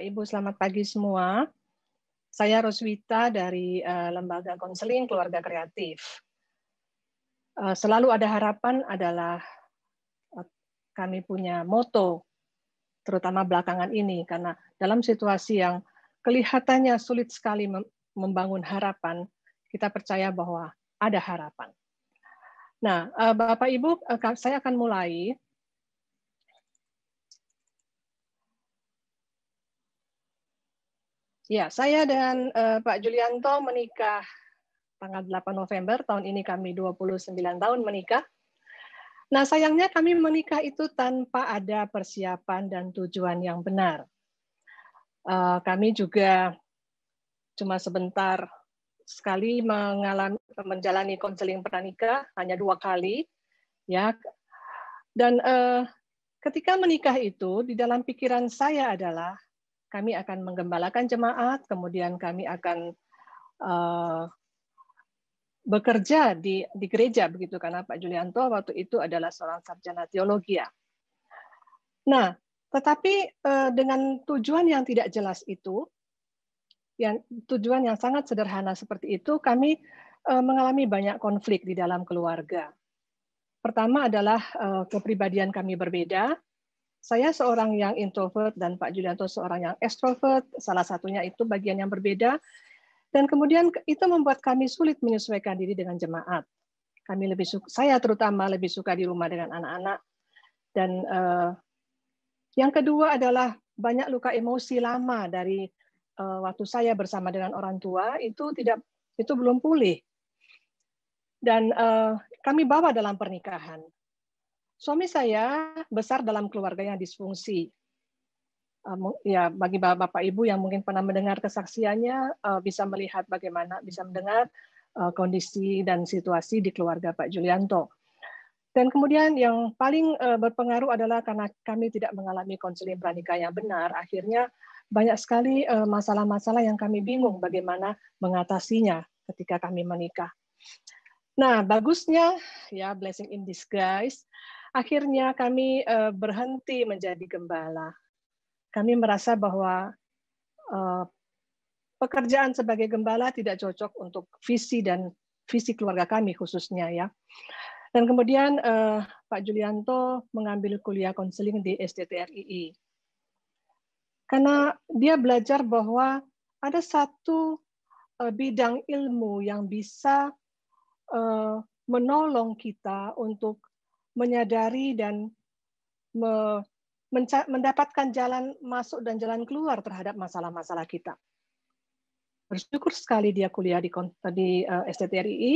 Bapak Ibu, selamat pagi semua. Saya Roswita dari eh, Lembaga Konseling Keluarga Kreatif. Eh, selalu ada harapan adalah eh, kami punya moto, terutama belakangan ini, karena dalam situasi yang kelihatannya sulit sekali membangun harapan, kita percaya bahwa ada harapan. Nah, Bapak Ibu, saya akan mulai Ya, saya dan uh, Pak Julianto menikah tanggal 8 November tahun ini kami 29 tahun menikah. Nah, sayangnya kami menikah itu tanpa ada persiapan dan tujuan yang benar. Uh, kami juga cuma sebentar sekali mengalami menjalani konseling pernikah hanya dua kali, ya. Dan uh, ketika menikah itu di dalam pikiran saya adalah kami akan menggembalakan jemaat, kemudian kami akan uh, bekerja di, di gereja begitu karena Pak Julianto waktu itu adalah seorang sarjana teologi. Ya. Nah, tetapi uh, dengan tujuan yang tidak jelas itu, yang tujuan yang sangat sederhana seperti itu, kami uh, mengalami banyak konflik di dalam keluarga. Pertama adalah kepribadian kami berbeda, saya seorang yang introvert dan Pak Julianto seorang yang extrovert, salah satunya itu bagian yang berbeda. Dan kemudian itu membuat kami sulit menyesuaikan diri dengan jemaat. Kami lebih suka, saya terutama lebih suka di rumah dengan anak-anak. Dan eh, yang kedua adalah banyak luka emosi lama dari eh, waktu saya bersama dengan orang tua itu tidak itu belum pulih dan uh, kami bawa dalam pernikahan. Suami saya besar dalam keluarga yang disfungsi. Eh, ya, bagi bapak-bapak ibu yang mungkin pernah mendengar kesaksiannya, eh, bisa melihat bagaimana, bisa mendengar eh, kondisi dan situasi di keluarga Pak Julianto. Dan kemudian yang paling berpengaruh adalah karena kami tidak mengalami konseling pranikah yang benar, akhirnya banyak sekali masalah-masalah yang kami bingung bagaimana mengatasinya ketika kami menikah. Nah, bagusnya ya blessing in disguise, akhirnya kami uh, berhenti menjadi gembala. Kami merasa bahwa uh, pekerjaan sebagai gembala tidak cocok untuk visi dan visi keluarga kami khususnya ya. Dan kemudian uh, Pak Julianto mengambil kuliah konseling di SDTRII. Karena dia belajar bahwa ada satu uh, bidang ilmu yang bisa uh, menolong kita untuk menyadari dan me, mendapatkan jalan masuk dan jalan keluar terhadap masalah-masalah kita. Bersyukur sekali dia kuliah di, di uh, eh, STTRI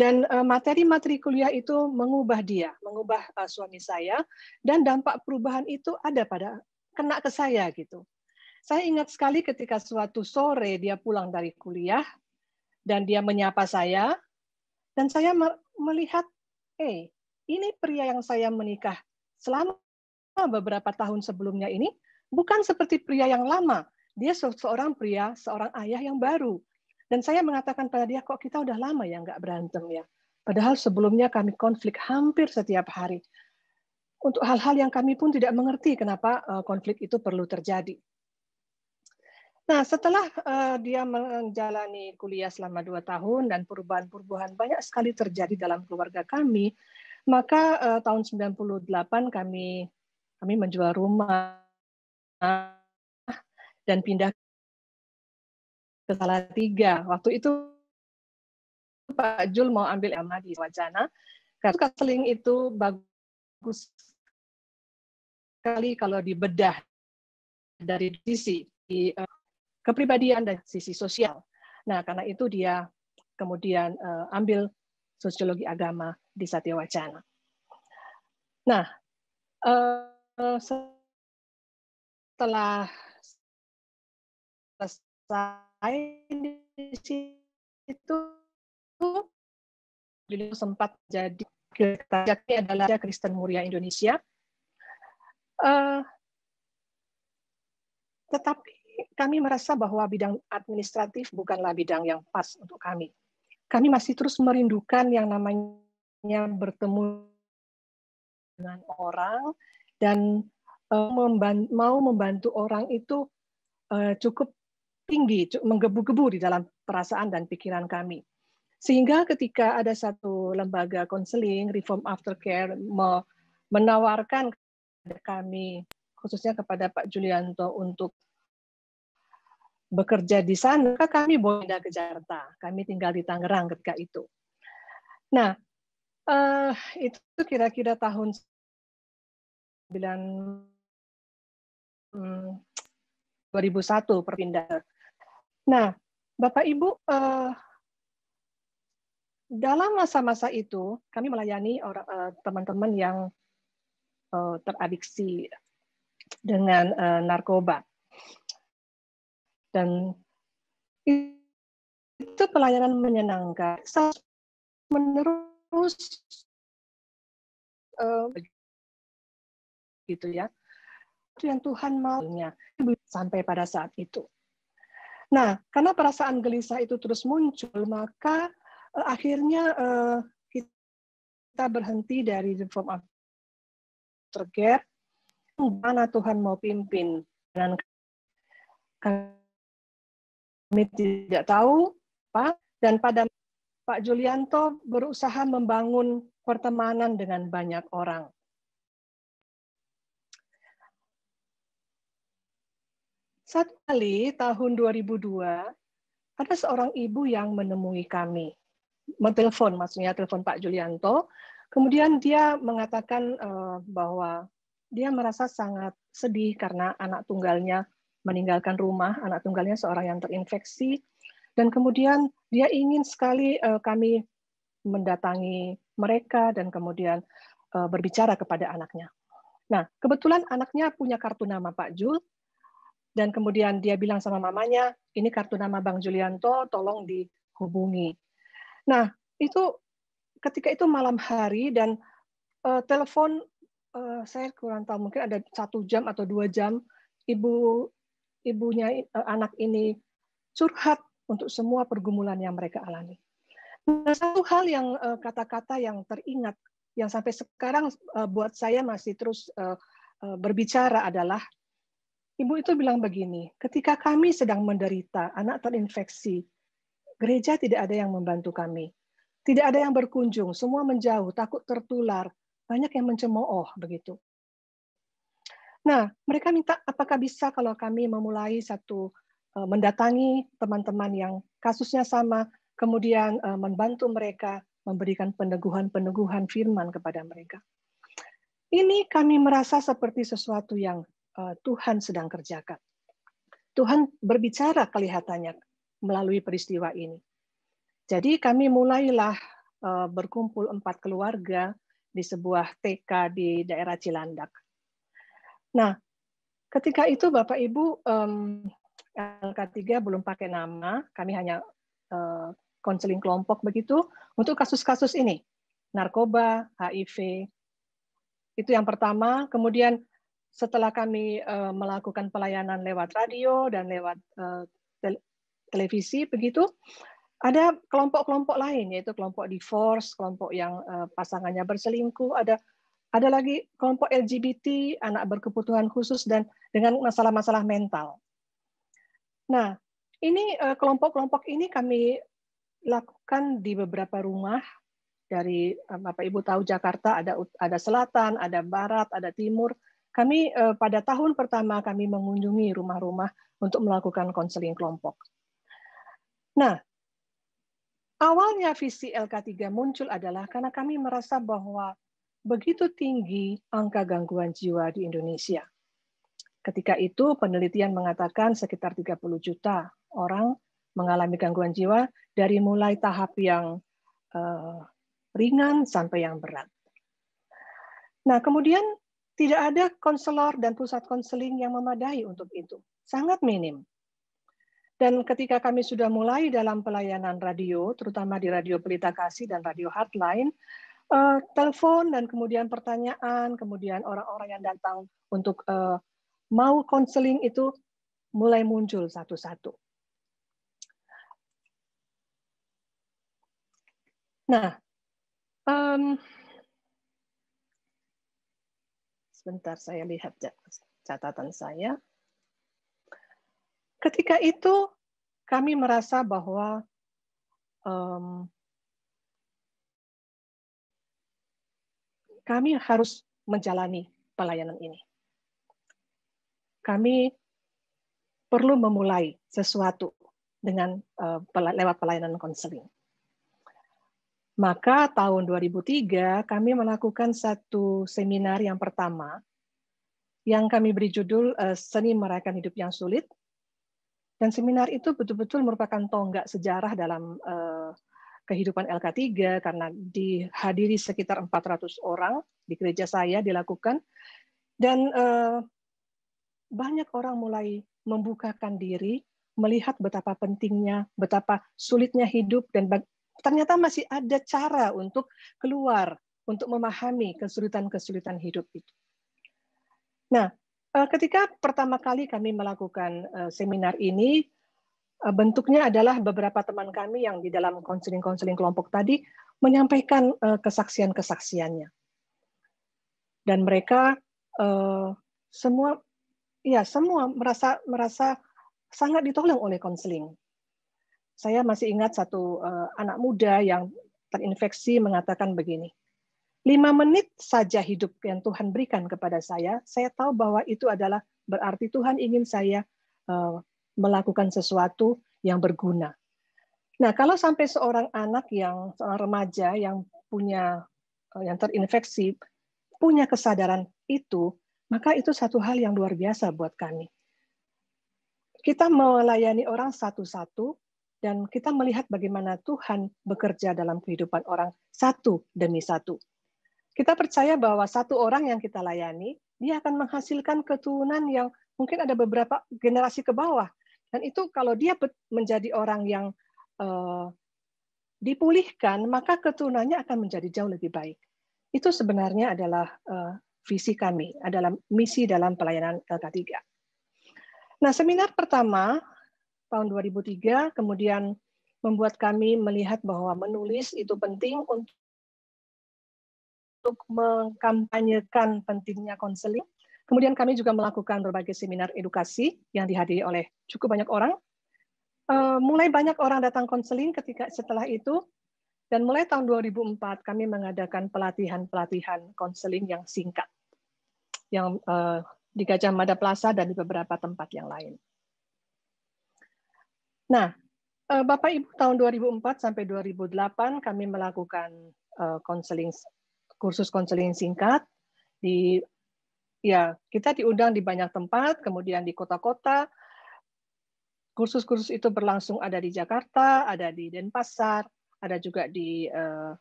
dan eh, materi-materi uh, kuliah itu mengubah dia, mengubah uh, suami saya dan dampak perubahan itu ada pada kena ke saya gitu. Saya ingat sekali ketika suatu sore dia pulang dari kuliah dan dia menyapa saya dan saya melihat, eh hey, ini pria yang saya menikah selama beberapa tahun sebelumnya ini bukan seperti pria yang lama. Dia seorang pria, seorang ayah yang baru. Dan saya mengatakan pada dia, kok kita udah lama ya nggak berantem ya. Padahal sebelumnya kami konflik hampir setiap hari. Untuk hal-hal yang kami pun tidak mengerti kenapa eh, konflik itu perlu terjadi. Nah, setelah eh, dia menjalani kuliah selama dua tahun dan perubahan-perubahan banyak sekali terjadi dalam keluarga kami, maka uh, tahun 98 kami kami menjual rumah dan pindah ke Salatiga. Waktu itu Pak Jul mau ambil Emma di Wacana. Karena seling itu bagus sekali kalau dibedah dari sisi di, uh, eh, kepribadian dan sisi sosial. Nah, karena itu dia kemudian uh, ambil sosiologi agama di Satya Wacana. Nah, eh, setelah selesai di situ beliau sempat jadi kerjaannya adalah Kristen Muria Indonesia. Eh, tetapi kami merasa bahwa bidang administratif bukanlah bidang yang pas untuk kami kami masih terus merindukan yang namanya bertemu dengan orang dan eh, mau membantu orang itu eh, cukup tinggi, menggebu-gebu di dalam perasaan dan pikiran kami. Sehingga ketika ada satu lembaga konseling, Reform Aftercare, menawarkan kepada kami, khususnya kepada Pak Julianto untuk bekerja di sana, kami boleh pindah ke Jakarta. Kami tinggal di Tangerang ketika itu. Nah, eh, itu kira-kira tahun 9 2001 hmm, perpindahan. Nah, Bapak Ibu, eh, dalam masa-masa itu kami melayani eh, teman-teman yang eh, teradiksi dengan eh, narkoba dan itu pelayanan menyenangkan saya menerus uh, gitu ya itu yang Tuhan maunya sampai pada saat itu. Nah, karena perasaan gelisah itu terus muncul, maka eh, akhirnya eh, kita berhenti dari form of gap, mana Tuhan mau pimpin. Dan kami tidak tahu apa dan pada Pak Julianto berusaha membangun pertemanan dengan banyak orang. Satu kali tahun 2002 ada seorang ibu yang menemui kami, menelpon maksudnya telepon Pak Julianto, kemudian dia mengatakan eh, bahwa dia merasa sangat sedih karena anak tunggalnya meninggalkan rumah, anak tunggalnya seorang yang terinfeksi, dan kemudian dia ingin sekali eh, kami mendatangi mereka dan kemudian eh, berbicara kepada anaknya. Nah, kebetulan anaknya punya kartu nama Pak Jul, dan kemudian dia bilang sama mamanya, ini kartu nama Bang Julianto, tolong dihubungi. Nah, itu ketika itu malam hari dan uh, telepon uh, saya kurang tahu mungkin ada satu jam atau dua jam ibu ibunya eh, anak ini curhat untuk semua pergumulan yang mereka alami. Nah, satu hal yang eh, kata-kata yang teringat yang sampai sekarang eh, buat saya masih terus berbicara adalah ibu itu bilang begini, ketika kami sedang menderita, anak terinfeksi, gereja tidak ada yang membantu kami. Tidak ada yang berkunjung, semua menjauh, takut tertular, banyak yang mencemooh begitu. Nah, mereka minta apakah bisa kalau kami memulai satu uh, mendatangi teman-teman yang kasusnya sama, kemudian uh, membantu mereka memberikan peneguhan-peneguhan firman kepada mereka. Ini kami merasa seperti sesuatu yang uh, Tuhan sedang kerjakan. Tuhan berbicara kelihatannya melalui peristiwa ini. Jadi kami mulailah berkumpul empat keluarga di sebuah TK di daerah Cilandak Nah, ketika itu Bapak Ibu um, LK3 belum pakai nama, kami hanya eh, konseling uh, kelompok begitu untuk kasus-kasus ini, narkoba, HIV. Itu yang pertama, kemudian setelah kami uh, melakukan pelayanan lewat radio dan lewat uh, televisi begitu, ada kelompok-kelompok lain yaitu kelompok divorce, kelompok yang pasangannya berselingkuh, ada ada lagi kelompok LGBT, anak berkebutuhan khusus, dan dengan masalah-masalah mental. Nah, ini eh, kelompok-kelompok ini kami lakukan di beberapa rumah dari eh, Bapak Ibu tahu Jakarta ada ada selatan, ada barat, ada timur. Kami eh, pada tahun pertama kami mengunjungi rumah-rumah untuk melakukan konseling kelompok. Nah, awalnya visi LK3 muncul adalah karena kami merasa bahwa begitu tinggi angka gangguan jiwa di Indonesia. Ketika itu penelitian mengatakan sekitar 30 juta orang mengalami gangguan jiwa dari mulai tahap yang uh, ringan sampai yang berat. Nah, kemudian tidak ada konselor dan pusat konseling yang memadai untuk itu. Sangat minim. Dan ketika kami sudah mulai dalam pelayanan radio, terutama di Radio Pelita Kasih dan Radio Hotline, uh, telepon dan kemudian pertanyaan, kemudian orang-orang yang datang untuk uh, mau konseling itu mulai muncul satu-satu. Nah, um, sebentar saya lihat catatan saya. Ketika itu kami merasa bahwa um, kami harus menjalani pelayanan ini. Kami perlu memulai sesuatu dengan eh, lewat pelayanan konseling. Maka tahun 2003 kami melakukan satu seminar yang pertama yang kami beri judul eh, Seni Merayakan Hidup yang Sulit. Dan seminar itu betul-betul merupakan tonggak sejarah dalam eh, kehidupan LK3 karena dihadiri sekitar 400 orang di gereja saya dilakukan dan eh, banyak orang mulai membukakan diri melihat betapa pentingnya, betapa sulitnya hidup dan ternyata masih ada cara untuk keluar, untuk memahami kesulitan-kesulitan hidup itu. Nah, eh, ketika pertama kali kami melakukan eh, seminar ini, Eh, bentuknya adalah beberapa teman kami yang di dalam konseling-konseling kelompok tadi menyampaikan eh, kesaksian-kesaksiannya. Dan mereka eh, semua ya semua merasa merasa sangat ditolong oleh konseling. Saya masih ingat satu anak muda yang terinfeksi mengatakan begini. Lima menit saja hidup yang Tuhan berikan kepada saya, saya tahu bahwa itu adalah berarti Tuhan ingin saya melakukan sesuatu yang berguna. Nah, kalau sampai seorang anak yang seorang remaja yang punya eh, yang terinfeksi punya kesadaran itu, maka itu satu hal yang luar biasa buat kami. Kita melayani orang satu-satu dan kita melihat bagaimana Tuhan bekerja dalam kehidupan orang satu demi satu. Kita percaya bahwa satu orang yang kita layani, dia akan menghasilkan keturunan yang mungkin ada beberapa generasi ke bawah dan itu kalau dia menjadi orang yang eh, dipulihkan, maka keturunannya akan menjadi jauh lebih baik. Itu sebenarnya adalah eh, visi kami, adalah misi dalam pelayanan LK3. Nah, seminar pertama tahun 2003 kemudian membuat kami melihat bahwa menulis itu penting untuk mengkampanyekan pentingnya konseling Kemudian kami juga melakukan berbagai seminar edukasi yang dihadiri oleh cukup banyak orang. Eh, mulai banyak orang datang konseling ketika setelah itu, dan mulai tahun 2004 kami mengadakan pelatihan-pelatihan konseling yang singkat, yang eh, di Gajah Mada Plaza dan di beberapa tempat yang lain. Nah, eh, Bapak Ibu tahun 2004 sampai 2008 kami melakukan konseling kursus konseling singkat di ya kita diundang di banyak tempat, kemudian di kota-kota. Kursus-kursus itu berlangsung ada di Jakarta, ada di Denpasar, ada juga di eh,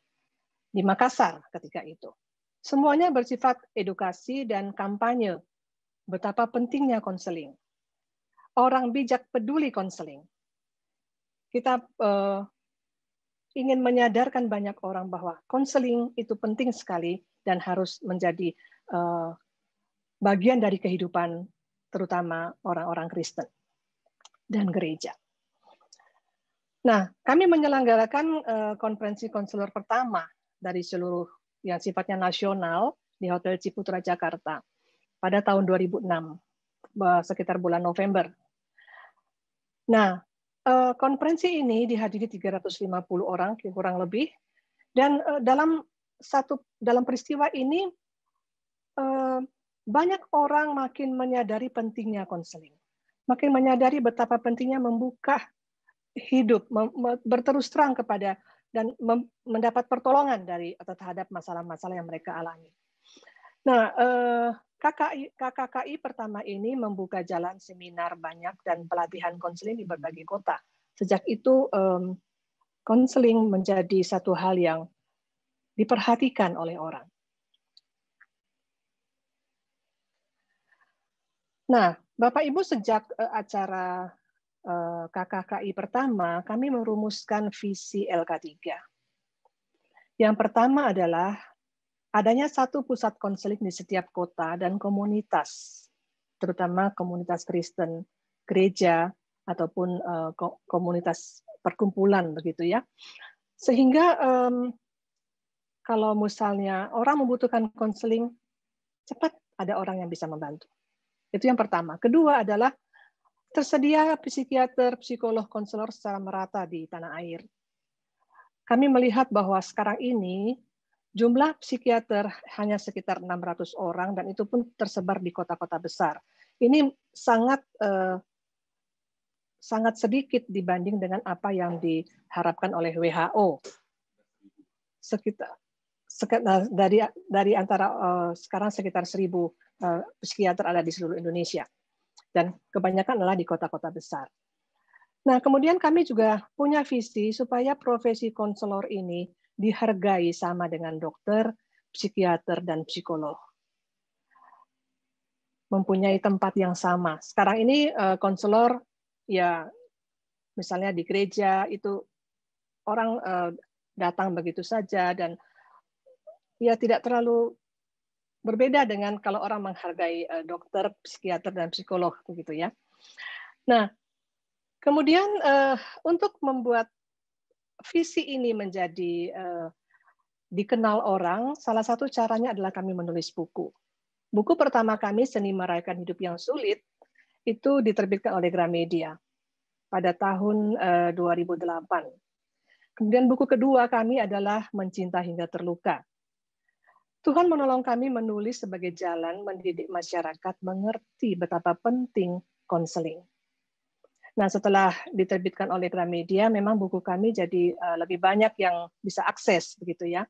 di Makassar ketika itu. Semuanya bersifat edukasi dan kampanye betapa pentingnya konseling. Orang bijak peduli konseling. Kita uh, ingin menyadarkan banyak orang bahwa konseling itu penting sekali dan harus menjadi uh, bagian dari kehidupan terutama orang-orang Kristen dan gereja. Nah, kami menyelenggarakan eh, konferensi konselor pertama dari seluruh yang sifatnya nasional di Hotel Ciputra Jakarta pada tahun 2006 eh, sekitar bulan November. Nah, eh, konferensi ini dihadiri 350 orang kurang lebih dan dalam satu dalam peristiwa ini banyak orang makin menyadari pentingnya konseling. Makin menyadari betapa pentingnya membuka hidup, berterus terang kepada dan mendapat pertolongan dari atau terhadap masalah-masalah yang mereka alami. Nah, eh, KKI, KKKI pertama ini membuka jalan seminar banyak dan pelatihan konseling di berbagai kota. Sejak itu, konseling menjadi satu hal yang diperhatikan oleh orang. Nah, Bapak Ibu sejak e, acara e, KKKI pertama, kami merumuskan visi LK3. Yang pertama adalah adanya satu pusat konseling di setiap kota dan komunitas, terutama komunitas Kristen, gereja, ataupun e, komunitas perkumpulan begitu ya. Sehingga kalau misalnya orang membutuhkan konseling, cepat ada orang yang bisa membantu. Itu yang pertama. Kedua adalah tersedia psikiater, psikolog, konselor secara merata di tanah air. Kami melihat bahwa sekarang ini jumlah psikiater hanya sekitar 600 orang dan itu pun tersebar di kota-kota besar. Ini sangat eh, sangat sedikit dibanding dengan apa yang diharapkan oleh WHO. Sekitar Eh, dari dari antara eh, sekarang sekitar 1000 eh, psikiater ada di seluruh Indonesia dan kebanyakan adalah di kota-kota besar. Nah, kemudian kami juga punya visi supaya profesi konselor ini dihargai sama dengan dokter, psikiater dan psikolog. Mempunyai tempat yang sama. Sekarang ini konselor ya misalnya di gereja itu orang datang begitu saja dan ya tidak terlalu berbeda dengan kalau orang menghargai eh, dokter, psikiater dan psikolog begitu ya. Nah, kemudian eh, untuk membuat visi ini menjadi eh, dikenal orang, salah satu caranya adalah kami menulis buku. Buku pertama kami Seni Merayakan Hidup yang Sulit itu diterbitkan oleh Gramedia pada tahun 2008. Kemudian buku kedua kami adalah Mencinta Hingga Terluka Tuhan menolong kami menulis sebagai jalan mendidik masyarakat mengerti betapa penting konseling. Nah, setelah diterbitkan oleh Gramedia, memang buku kami jadi eh, lebih banyak yang bisa akses begitu ya.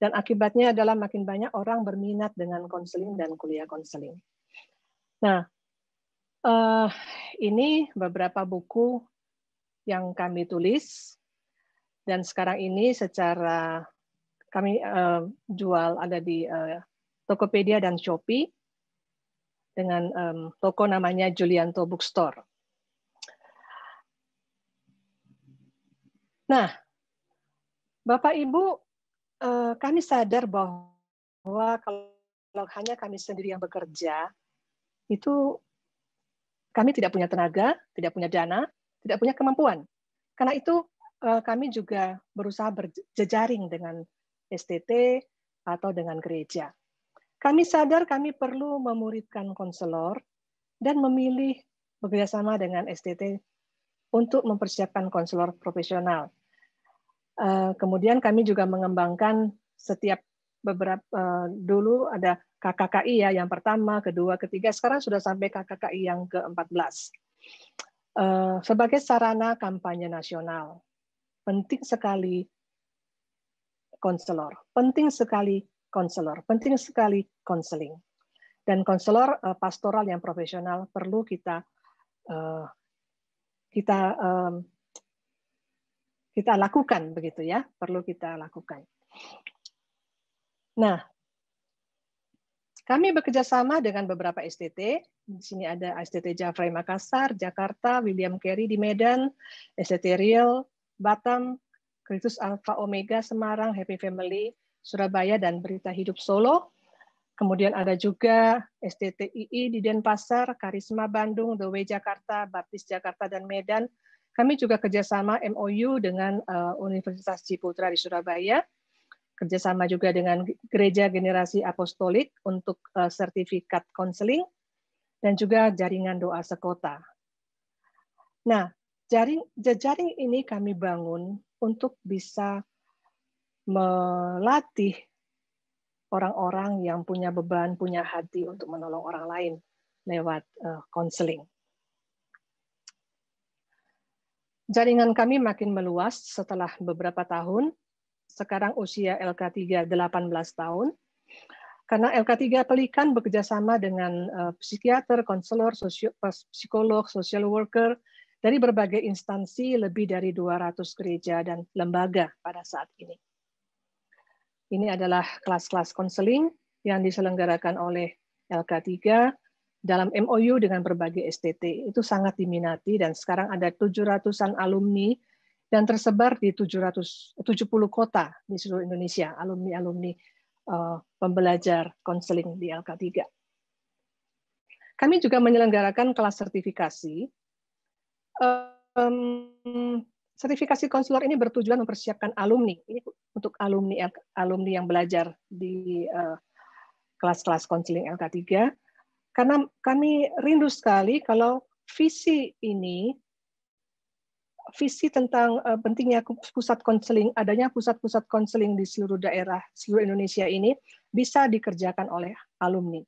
Dan akibatnya adalah makin banyak orang berminat dengan konseling dan kuliah konseling. Nah, uh, ini beberapa buku yang kami tulis dan sekarang ini secara kami uh, jual ada di uh, Tokopedia dan Shopee dengan um, toko namanya Julianto Bookstore. Nah, Bapak Ibu, uh, kami sadar bahwa kalau hanya kami sendiri yang bekerja, itu kami tidak punya tenaga, tidak punya dana, tidak punya kemampuan. Karena itu kami juga berusaha berjejaring dengan STT, atau dengan gereja. Kami sadar kami perlu memuridkan konselor dan memilih bekerjasama dengan STT untuk mempersiapkan konselor profesional. Eh, kemudian kami juga mengembangkan setiap beberapa eh, dulu ada KKKI ya yang pertama, kedua, ketiga, sekarang sudah sampai KKKI yang ke-14. Eh, sebagai sarana kampanye nasional, penting sekali konselor. Penting sekali konselor, penting sekali konseling. Dan konselor eh, pastoral yang profesional perlu kita eh, kita kita lakukan begitu ya, perlu kita lakukan. Nah, kami bekerja sama dengan beberapa STT. Di sini ada STT Jafrey Makassar, Jakarta, William Carey di Medan, STT Real, Batam, Kristus Alfa Omega Semarang Happy Family Surabaya dan Berita Hidup Solo. Kemudian ada juga STTII di Denpasar, Karisma Bandung, The Way Jakarta, Baptis Jakarta dan Medan. Kami juga kerjasama MOU dengan uh, Universitas Ciputra di Surabaya, kerjasama juga dengan Gereja Generasi Apostolik untuk uh, sertifikat konseling, dan juga jaringan doa sekota. Nah, Jaring, jejaring ini kami bangun untuk bisa melatih orang-orang yang punya beban, punya hati untuk menolong orang lain lewat eh, konseling. Jaringan kami makin meluas setelah beberapa tahun. Sekarang usia LK3 18 tahun. Karena LK3 Pelikan bekerjasama dengan eh, psikiater, konselor, eh, psikolog, social worker, dari berbagai instansi lebih dari 200 gereja dan lembaga pada saat ini. Ini adalah kelas-kelas konseling yang diselenggarakan oleh LK3 dalam MOU dengan berbagai STT. Itu sangat diminati dan sekarang ada 700-an alumni dan tersebar di 770 kota di seluruh Indonesia, alumni-alumni uh, pembelajar konseling di LK3. Kami juga menyelenggarakan kelas sertifikasi um, sertifikasi konselor ini bertujuan mempersiapkan alumni ini untuk alumni alumni yang belajar di kelas eh, kelas-kelas konseling LK3 karena kami rindu sekali kalau visi ini visi tentang uh, pentingnya pusat konseling, adanya pusat-pusat konseling di seluruh daerah, seluruh Indonesia ini bisa dikerjakan oleh alumni.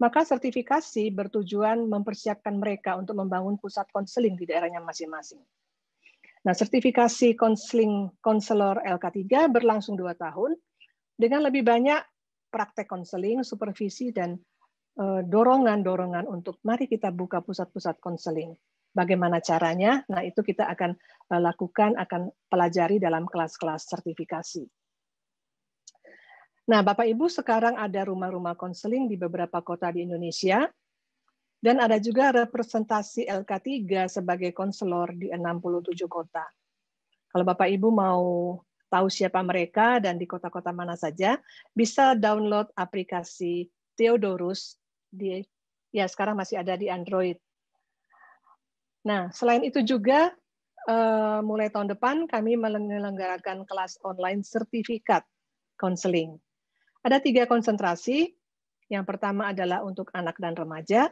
Maka sertifikasi bertujuan mempersiapkan mereka untuk membangun pusat konseling di daerahnya masing-masing. Nah, sertifikasi konseling konselor LK3 berlangsung dua tahun dengan lebih banyak praktek konseling, supervisi, dan eh, dorongan-dorongan untuk mari kita buka pusat-pusat konseling. Bagaimana caranya? Nah, itu kita akan eh, lakukan, akan pelajari dalam kelas-kelas sertifikasi. Nah, Bapak Ibu, sekarang ada rumah-rumah konseling di beberapa kota di Indonesia, dan ada juga representasi LK3 sebagai konselor di 67 kota. Kalau Bapak Ibu mau tahu siapa mereka dan di kota-kota mana saja, bisa download aplikasi Theodorus di ya sekarang masih ada di Android. Nah, selain itu juga eh, mulai tahun depan kami menyelenggarakan kelas online sertifikat konseling. Ada tiga konsentrasi. Yang pertama adalah untuk anak dan remaja.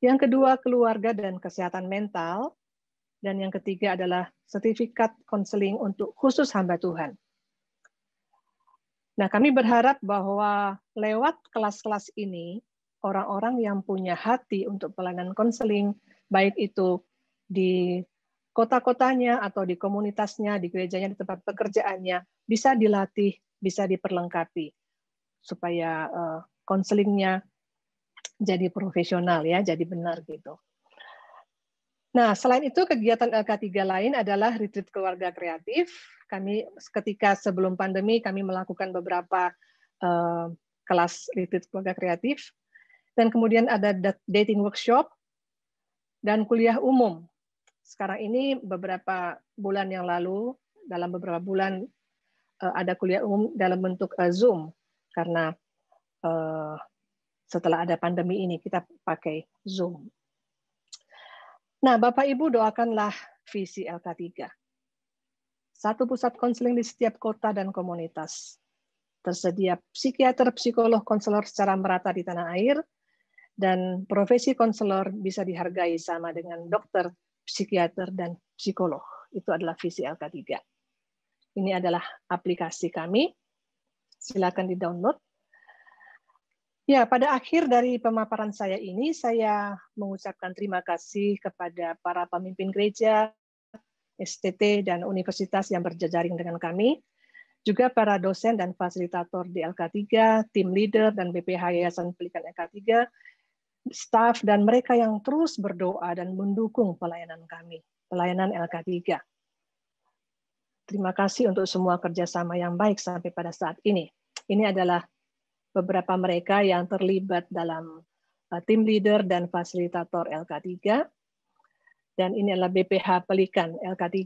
Yang kedua, keluarga dan kesehatan mental. Dan yang ketiga adalah sertifikat konseling untuk khusus hamba Tuhan. Nah, kami berharap bahwa lewat kelas-kelas ini, orang-orang yang punya hati untuk pelayanan konseling, baik itu di kota-kotanya atau di komunitasnya, di gerejanya, di tempat pekerjaannya, bisa dilatih, bisa diperlengkapi supaya eh, konselingnya jadi profesional ya, jadi benar gitu. Nah, selain itu kegiatan LK3 lain adalah retreat keluarga kreatif. Kami ketika sebelum pandemi kami melakukan beberapa uh, kelas retreat keluarga kreatif dan kemudian ada dating workshop dan kuliah umum. Sekarang ini beberapa bulan yang lalu dalam beberapa bulan eh, ada kuliah umum dalam bentuk Zoom karena uh, setelah ada pandemi ini kita pakai Zoom. Nah, Bapak Ibu doakanlah visi LK3. Satu pusat konseling di setiap kota dan komunitas. Tersedia psikiater, psikolog, konselor secara merata di tanah air, dan profesi konselor bisa dihargai sama dengan dokter, psikiater, dan psikolog. Itu adalah visi LK3. Ini adalah aplikasi kami Silakan di-download. Ya, pada akhir dari pemaparan saya ini, saya mengucapkan terima kasih kepada para pemimpin gereja, STT, dan universitas yang berjejaring dengan kami, juga para dosen dan fasilitator di LK3, tim leader dan BPH Yayasan Pelikan LK3, staff dan mereka yang terus berdoa dan mendukung pelayanan kami, pelayanan LK3. Terima kasih untuk semua kerjasama yang baik sampai pada saat ini. Ini adalah beberapa mereka yang terlibat dalam eh, tim leader dan fasilitator LK3. Dan ini adalah BPH Pelikan LK3.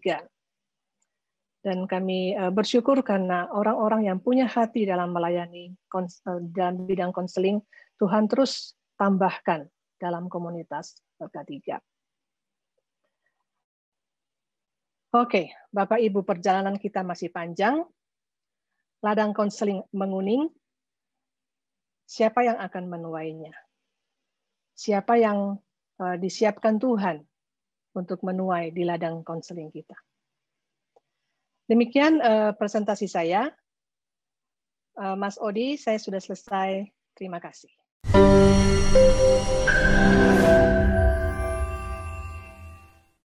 Dan kami eh, bersyukur karena orang-orang yang punya hati dalam melayani eh, dan bidang konseling, Tuhan terus tambahkan dalam komunitas LK3. Oke, Bapak Ibu, perjalanan kita masih panjang. Ladang konseling menguning. Siapa yang akan menuainya? Siapa yang eh, disiapkan Tuhan untuk menuai di ladang konseling kita? Demikian eh, presentasi saya. Eh, Mas Odi, saya sudah selesai. Terima kasih.